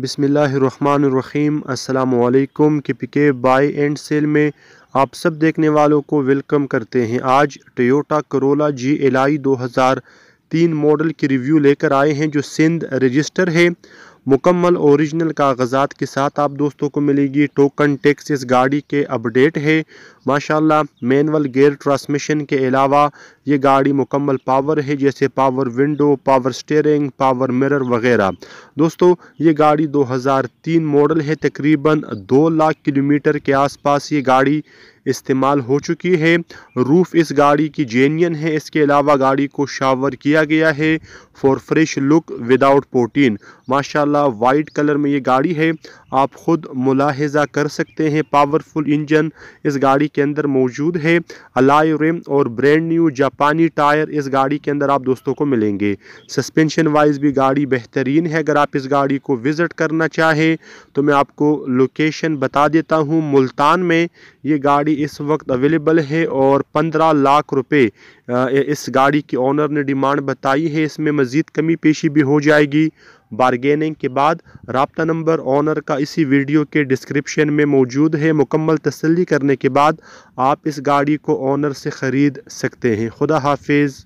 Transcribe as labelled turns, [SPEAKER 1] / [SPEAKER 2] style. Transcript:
[SPEAKER 1] बिसमीम् अल्लाम के पिके बाई एंड सेल में आप सब देखने वालों को वेलकम करते हैं आज Toyota Corolla G L I दो हज़ार तीन मॉडल की रिव्यू लेकर आए हैं जो सिंध रजिस्टर है मुकम्मल ओरिजिनल कागजात के साथ आप दोस्तों को मिलेगी टोकन टैक्स इस गाड़ी के अपडेट है माशाल्लाह मैनुअल गेयर ट्रांसमिशन के अलावा ये गाड़ी मुकम्मल पावर है जैसे power window power steering power mirror वगैरह दोस्तों ये गाड़ी 2003 मॉडल है तकरीबन दो लाख किलोमीटर के आसपास ये गाड़ी इस्तेमाल हो चुकी है रूफ़ इस गाड़ी की जेनियन है इसके अलावा गाड़ी को शावर किया गया है for fresh look without protein माशाल्लाह वाइट कलर में ये गाड़ी है आप ख़ुद मुलाहजा कर सकते हैं पावरफुल इंजन इस गाड़ी के अंदर मौजूद है अलाई रिम और ब्रांड न्यू जापानी टायर इस गाड़ी के अंदर आप दोस्तों को मिलेंगे सस्पेंशन वाइज भी गाड़ी बेहतरीन है अगर आप इस गाड़ी को विज़िट करना चाहें तो मैं आपको लोकेशन बता देता हूँ मुल्तान में ये गाड़ी इस वक्त अवेलेबल है और पंद्रह लाख रुपए इस गाड़ी के ऑनर ने डिमांड बताई है इसमें मज़ीद कमी पेशी भी हो जाएगी बारगेनिंग के बाद रबता नंबर ऑनर का इसी वीडियो के डिस्क्रिप्शन में मौजूद है मुकम्मल तसली करने के बाद आप इस गाड़ी को ऑनर से ख़रीद सकते हैं खुदा हाफिज़